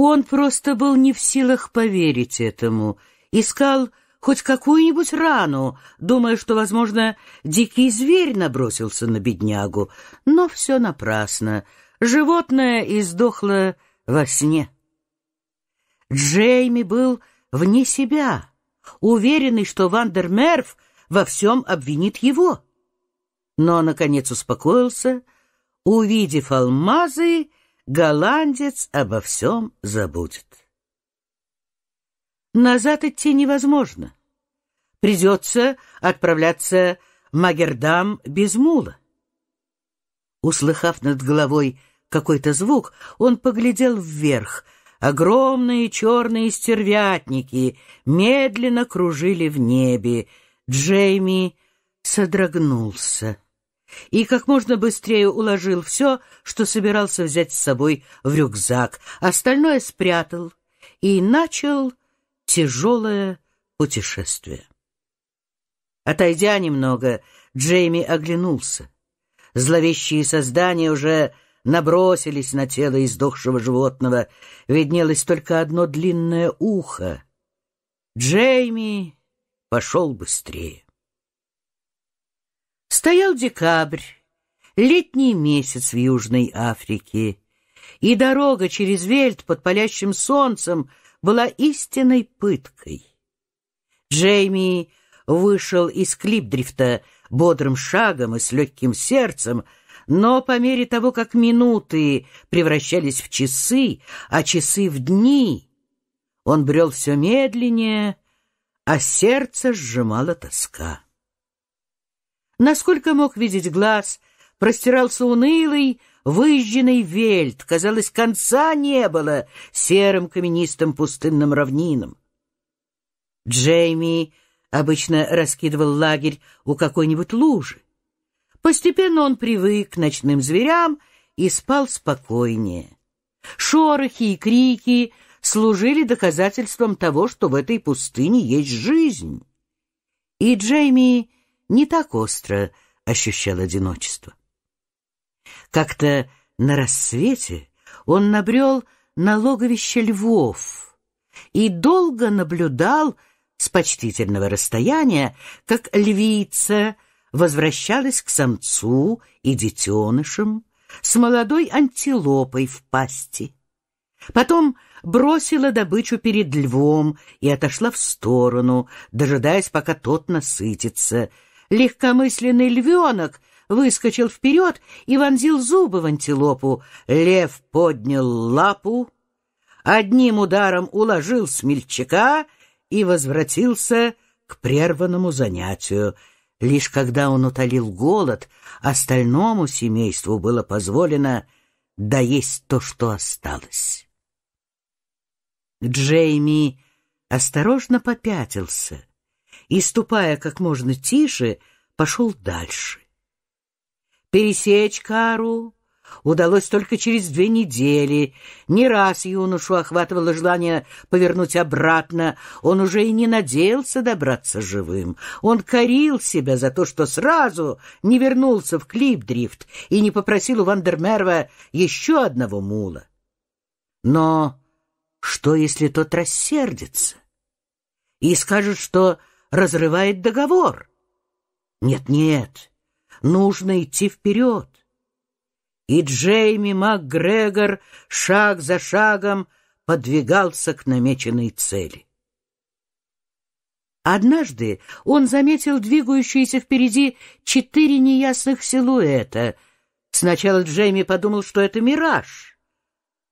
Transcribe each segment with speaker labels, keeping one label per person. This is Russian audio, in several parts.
Speaker 1: Он просто был не в силах поверить этому, искал хоть какую-нибудь рану, думая, что, возможно, дикий зверь набросился на беднягу, но все напрасно. Животное издохло во сне. Джейми был вне себя, уверенный, что Вандермерф во всем обвинит его. Но, наконец, успокоился, увидев алмазы голландец обо всем забудет. Назад идти невозможно. Придется отправляться в Магердам без мула. Услыхав над головой какой-то звук, он поглядел вверх. Огромные черные стервятники медленно кружили в небе. Джейми содрогнулся и как можно быстрее уложил все, что собирался взять с собой в рюкзак, остальное спрятал и начал тяжелое путешествие. Отойдя немного, Джейми оглянулся. Зловещие создания уже набросились на тело издохшего животного. Виднелось только одно длинное ухо. Джейми пошел быстрее. Стоял декабрь, летний месяц в Южной Африке, и дорога через Вельт под палящим солнцем была истинной пыткой. Джейми вышел из клипдрифта бодрым шагом и с легким сердцем, но по мере того, как минуты превращались в часы, а часы в дни, он брел все медленнее, а сердце сжимало тоска. Насколько мог видеть глаз, простирался унылый, выжженный вельт, казалось, конца не было серым каменистым пустынным равнинам. Джейми обычно раскидывал лагерь у какой-нибудь лужи. Постепенно он привык к ночным зверям и спал спокойнее. Шорохи и крики служили доказательством того, что в этой пустыне есть жизнь. И Джейми не так остро ощущал одиночество. Как-то на рассвете он набрел на логовище львов и долго наблюдал с почтительного расстояния, как львица возвращалась к самцу и детенышам с молодой антилопой в пасти. Потом бросила добычу перед львом и отошла в сторону, дожидаясь, пока тот насытится — Легкомысленный львенок выскочил вперед и вонзил зубы в антилопу. Лев поднял лапу, одним ударом уложил смельчака и возвратился к прерванному занятию. Лишь когда он утолил голод, остальному семейству было позволено доесть то, что осталось. Джейми осторожно попятился и, ступая как можно тише, пошел дальше. Пересечь кару удалось только через две недели. Не раз юношу охватывало желание повернуть обратно. Он уже и не надеялся добраться живым. Он корил себя за то, что сразу не вернулся в Клипдрифт и не попросил у Вандермерва еще одного мула. Но что, если тот рассердится и скажет, что разрывает договор. Нет-нет, нужно идти вперед. И Джейми МакГрегор шаг за шагом подвигался к намеченной цели. Однажды он заметил двигающиеся впереди четыре неясных силуэта. Сначала Джейми подумал, что это мираж,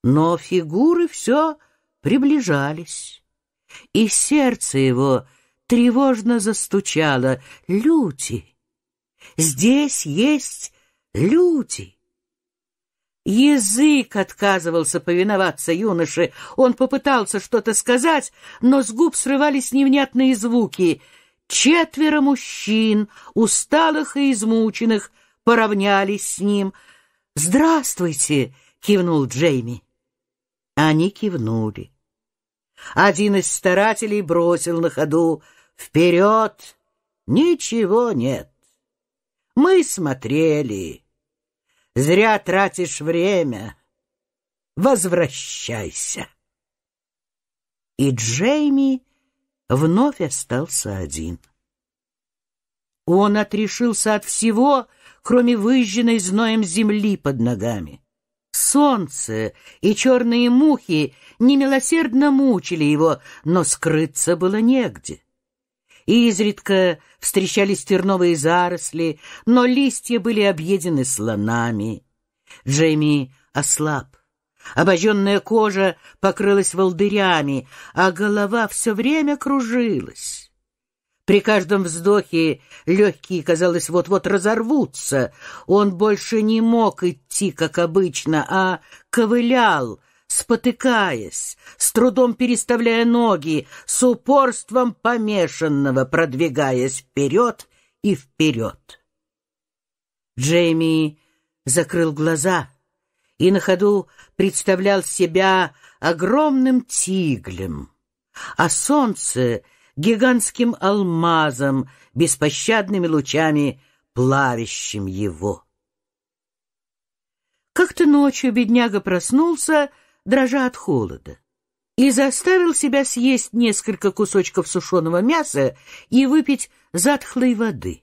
Speaker 1: но фигуры все приближались, и сердце его тревожно застучала. «Люди! Здесь есть люди!» Язык отказывался повиноваться юноше. Он попытался что-то сказать, но с губ срывались невнятные звуки. Четверо мужчин, усталых и измученных, поравнялись с ним. «Здравствуйте!» — кивнул Джейми. Они кивнули. Один из старателей бросил на ходу — Вперед! Ничего нет. Мы смотрели. Зря тратишь время. Возвращайся. И Джейми вновь остался один. Он отрешился от всего, кроме выжженной зноем земли под ногами. Солнце и черные мухи немилосердно мучили его, но скрыться было негде и изредка встречались терновые заросли, но листья были объедены слонами. Джейми ослаб. Обожженная кожа покрылась волдырями, а голова все время кружилась. При каждом вздохе легкие, казалось, вот-вот разорвутся. Он больше не мог идти, как обычно, а ковылял, спотыкаясь, с трудом переставляя ноги, с упорством помешанного, продвигаясь вперед и вперед. Джейми закрыл глаза и на ходу представлял себя огромным тиглем, а солнце — гигантским алмазом, беспощадными лучами, плавящим его. Как-то ночью бедняга проснулся — дрожа от холода, и заставил себя съесть несколько кусочков сушеного мяса и выпить затхлой воды.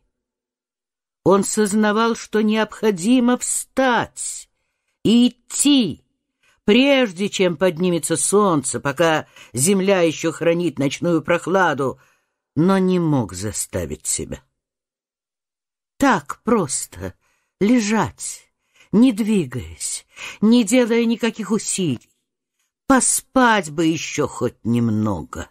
Speaker 1: Он сознавал, что необходимо встать и идти, прежде чем поднимется солнце, пока земля еще хранит ночную прохладу, но не мог заставить себя. Так просто лежать, не двигаясь, не делая никаких усилий, Поспать бы еще хоть немного.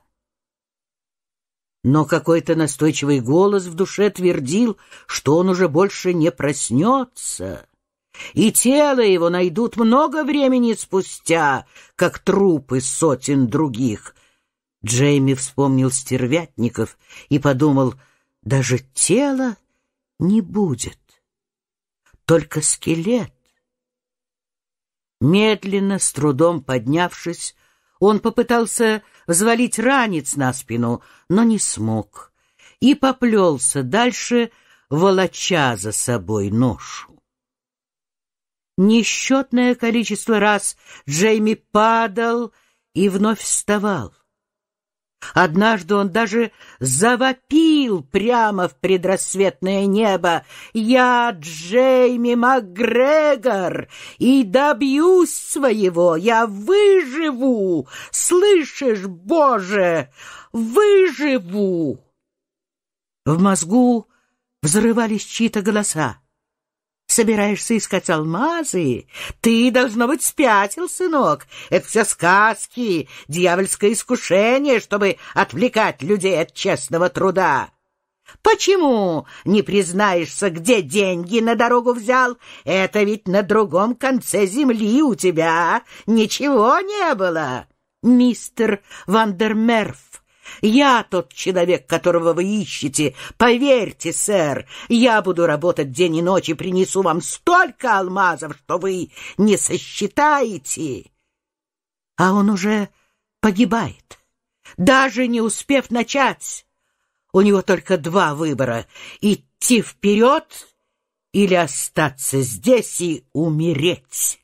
Speaker 1: Но какой-то настойчивый голос в душе твердил, что он уже больше не проснется, и тело его найдут много времени спустя, как трупы сотен других. Джейми вспомнил стервятников и подумал, даже тела не будет, только скелет Медленно, с трудом поднявшись, он попытался взвалить ранец на спину, но не смог, и поплелся дальше, волоча за собой ношу. Несчетное количество раз Джейми падал и вновь вставал. Однажды он даже завопил прямо в предрассветное небо «Я Джейми МакГрегор и добьюсь своего, я выживу! Слышишь, Боже, выживу!» В мозгу взрывались чьи-то голоса собираешься искать алмазы? Ты, должно быть, спятил, сынок. Это все сказки, дьявольское искушение, чтобы отвлекать людей от честного труда. Почему не признаешься, где деньги на дорогу взял? Это ведь на другом конце земли у тебя ничего не было. Мистер Вандермерф я тот человек, которого вы ищете. Поверьте, сэр, я буду работать день и ночь и принесу вам столько алмазов, что вы не сосчитаете. А он уже погибает, даже не успев начать. У него только два выбора — идти вперед или остаться здесь и умереть.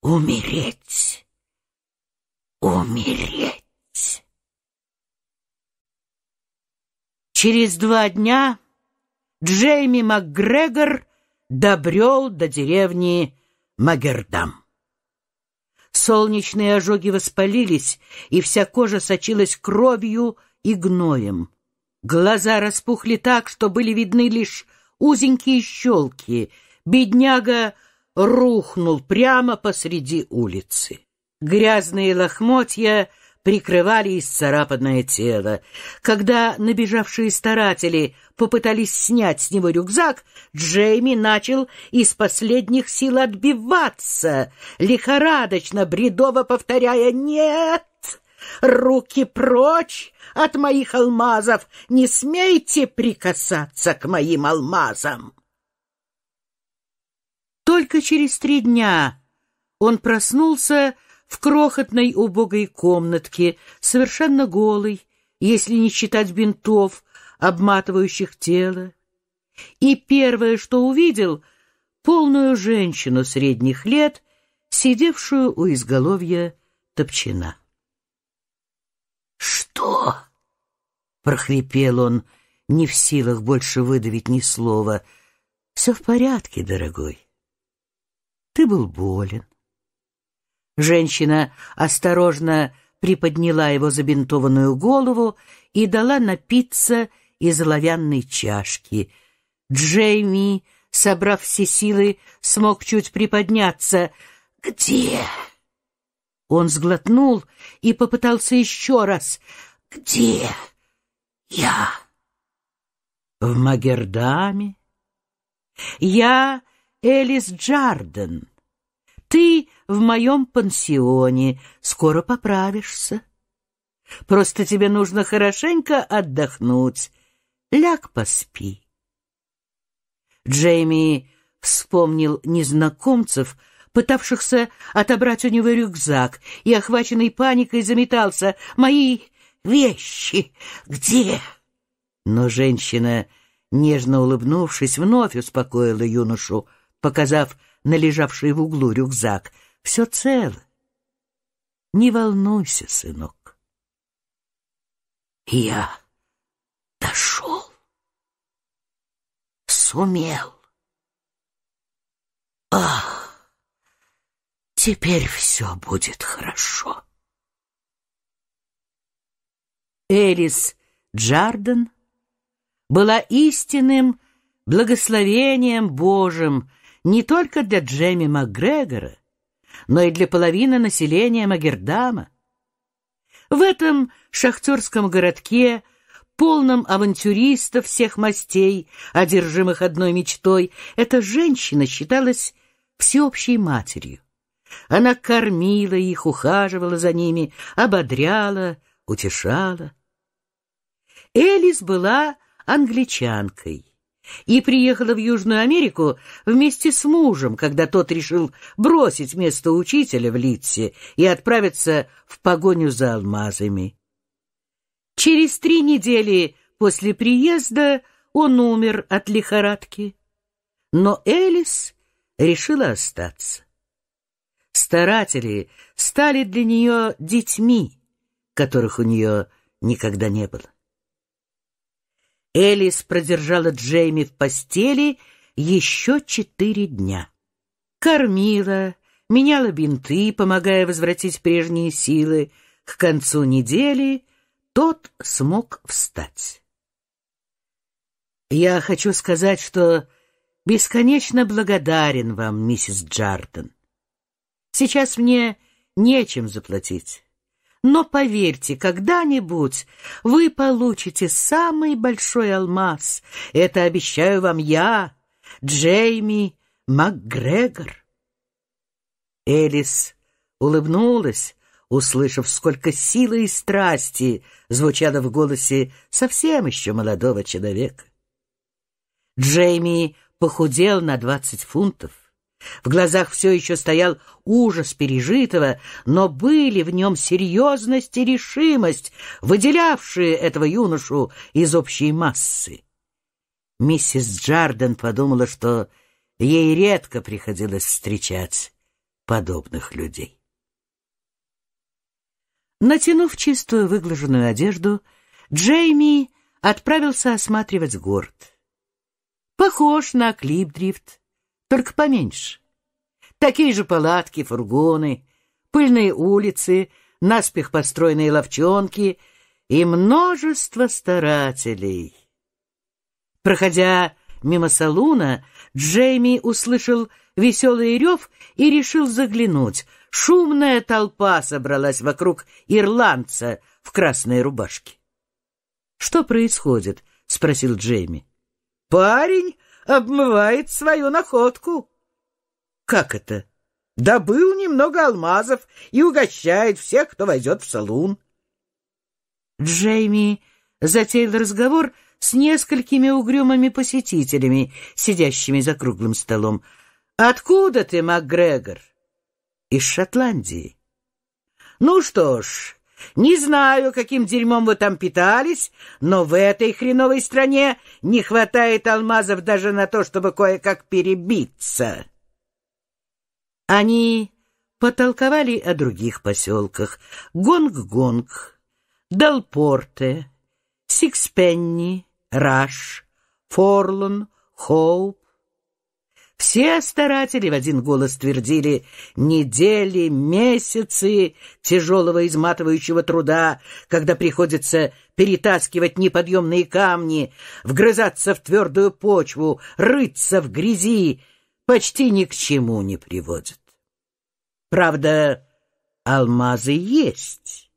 Speaker 1: Умереть. Умереть. Через два дня Джейми МакГрегор добрел до деревни Магердам. Солнечные ожоги воспалились, и вся кожа сочилась кровью и гноем. Глаза распухли так, что были видны лишь узенькие щелки. Бедняга рухнул прямо посреди улицы. Грязные лохмотья прикрывали исцарапанное тело. Когда набежавшие старатели попытались снять с него рюкзак, Джейми начал из последних сил отбиваться, лихорадочно, бредово повторяя «Нет!» «Руки прочь от моих алмазов! Не смейте прикасаться к моим алмазам!» Только через три дня он проснулся, в крохотной убогой комнатке, совершенно голый, если не считать бинтов, обматывающих тело. И первое, что увидел, полную женщину средних лет, сидевшую у изголовья топчина. «Что?» — прохрипел он, не в силах больше выдавить ни слова. «Все в порядке, дорогой. Ты был болен. Женщина осторожно приподняла его забинтованную голову и дала напиться из оловянной чашки. Джейми, собрав все силы, смог чуть приподняться. «Где?» Он сглотнул и попытался еще раз. «Где я?» «В Магердаме. Я Элис Джарден». Ты в моем пансионе, скоро поправишься. Просто тебе нужно хорошенько отдохнуть. Ляг поспи. Джейми вспомнил незнакомцев, пытавшихся отобрать у него рюкзак, и, охваченный паникой, заметался. «Мои вещи! Где?» Но женщина, нежно улыбнувшись, вновь успокоила юношу, показав, на лежавший в углу рюкзак. Все цело. Не волнуйся, сынок. Я дошел. Сумел. Ах, теперь все будет хорошо. Элис Джарден была истинным благословением Божьим, не только для Джейми МакГрегора, но и для половины населения Магердама. В этом шахтерском городке, полном авантюристов всех мастей, одержимых одной мечтой, эта женщина считалась всеобщей матерью. Она кормила их, ухаживала за ними, ободряла, утешала. Элис была англичанкой и приехала в Южную Америку вместе с мужем, когда тот решил бросить место учителя в Литсе и отправиться в погоню за алмазами. Через три недели после приезда он умер от лихорадки, но Элис решила остаться. Старатели стали для нее детьми, которых у нее никогда не было. Элис продержала Джейми в постели еще четыре дня. Кормила, меняла бинты, помогая возвратить прежние силы. К концу недели тот смог встать. «Я хочу сказать, что бесконечно благодарен вам, миссис Джарден. Сейчас мне нечем заплатить. Но поверьте, когда-нибудь вы получите самый большой алмаз. Это обещаю вам я, Джейми МакГрегор. Элис улыбнулась, услышав, сколько силы и страсти звучало в голосе совсем еще молодого человека. Джейми похудел на двадцать фунтов. В глазах все еще стоял ужас пережитого, но были в нем серьезность и решимость, выделявшие этого юношу из общей массы. Миссис Джарден подумала, что ей редко приходилось встречать подобных людей. Натянув чистую выглаженную одежду, Джейми отправился осматривать город. Похож на Клипдрифт, только поменьше. Такие же палатки, фургоны, пыльные улицы, наспех построенные ловчонки и множество старателей. Проходя мимо салуна, Джейми услышал веселый рев и решил заглянуть. Шумная толпа собралась вокруг ирландца в красной рубашке. «Что происходит?» — спросил Джейми. «Парень обмывает свою находку. Как это? Добыл немного алмазов и угощает всех, кто войдет в салун. Джейми затеял разговор с несколькими угрюмыми посетителями, сидящими за круглым столом. «Откуда ты, МакГрегор?» «Из Шотландии». «Ну что ж, не знаю, каким дерьмом вы там питались, но в этой хреновой стране не хватает алмазов даже на то, чтобы кое-как перебиться. Они потолковали о других поселках. Гонг-Гонг, Далпорте, Сикспенни, Раш, Форлон, Хоуп, все старатели в один голос твердили «недели, месяцы тяжелого изматывающего труда, когда приходится перетаскивать неподъемные камни, вгрызаться в твердую почву, рыться в грязи, почти ни к чему не приводит. Правда, алмазы есть.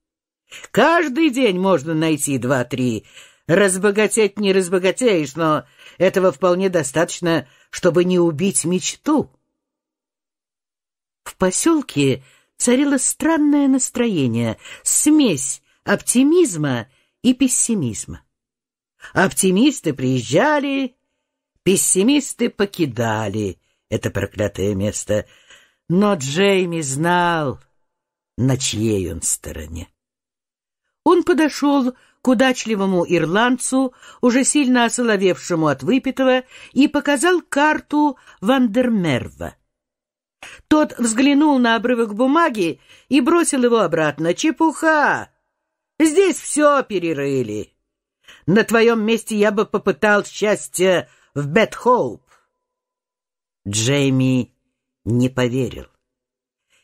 Speaker 1: Каждый день можно найти два-три. Разбогатеть не разбогатеешь, но этого вполне достаточно – чтобы не убить мечту. В поселке царило странное настроение, смесь оптимизма и пессимизма. Оптимисты приезжали, пессимисты покидали это проклятое место. Но Джейми знал, на чьей он стороне. Он подошел к удачливому ирландцу, уже сильно осоловевшему от выпитого, и показал карту Вандермерва. Тот взглянул на обрывок бумаги и бросил его обратно. «Чепуха! Здесь все перерыли. На твоем месте я бы попытал счастье в Бетхоуп». Джейми не поверил.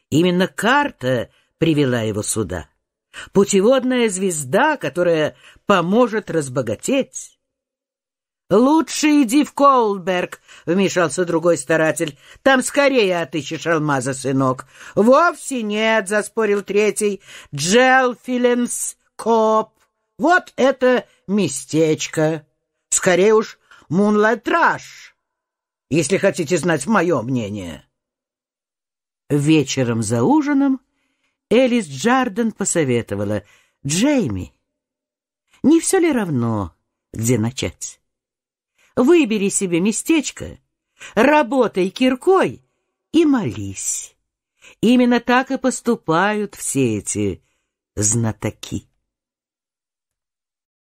Speaker 1: Именно карта привела его сюда путеводная звезда, которая поможет разбогатеть. «Лучше иди в Колберг», — вмешался другой старатель. «Там скорее отыщешь алмаза, сынок». «Вовсе нет», — заспорил третий. «Джелфиленс Коп. Вот это местечко. Скорее уж Мунлайтраж, если хотите знать мое мнение». Вечером за ужином Элис Джарден посоветовала. «Джейми, не все ли равно, где начать? Выбери себе местечко, работай киркой и молись». Именно так и поступают все эти знатоки.